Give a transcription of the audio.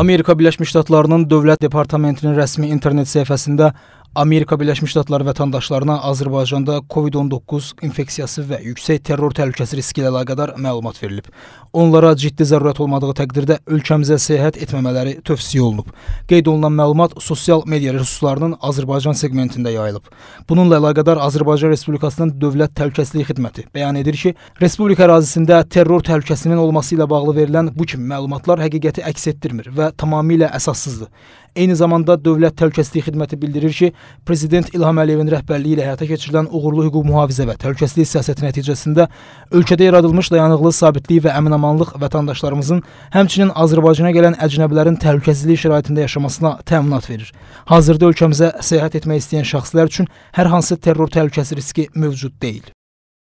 Amerika Birləşmiş Ştatlarının Dövlət Departamentinin rəsmi internet səhifəsində Amerika Birləşmiş Ştatları vətəndaşlarına Azərbaycanda COVID-19 infeksiyası və yüksək terror təhlükəsi riski ilə əlaqədar məlumat verilib. Onlara ciddi zərurət olmadığı təqdirdə ölkəmizə səyahət etməmələri tövsiyə olunub. Qeyd olunan məlumat sosial media resurslarının Azərbaycan segmentində yayılıb. Bununla əlaqədar Azərbaycan Respublikasının Dövlət Təhlükəsizlik Xidməti bəyan edir ki, respublika ərazisində terror təhlükəsinin olması ilə bağlı verilən bu kimi məlumatlar həqiqəti əks etdirmir və tamamilə əsassızdır. Eyni zamanda Dövlət Təhlükəsizlik Xidməti bildirir ki, Prezident İlham Əliyevin rəhbərliyi ilə həyata keçirilən uğurlu hüquq mühafizə və təhlükəsizlik siyasəti nəticəsində ölkədə yaradılmış dayanıqlı sabitlik və əminamanlıq vətəndaşlarımızın, həmçinin Azərbaycana gələn əcnəbilərin təhlükəsizlik şəraitində yaşamasına təminat verir. Hazırda ölkəmizə səyahət etmək istəyən şəxslər üçün hər hansı terror təhlükəsi riski mövcud deyil.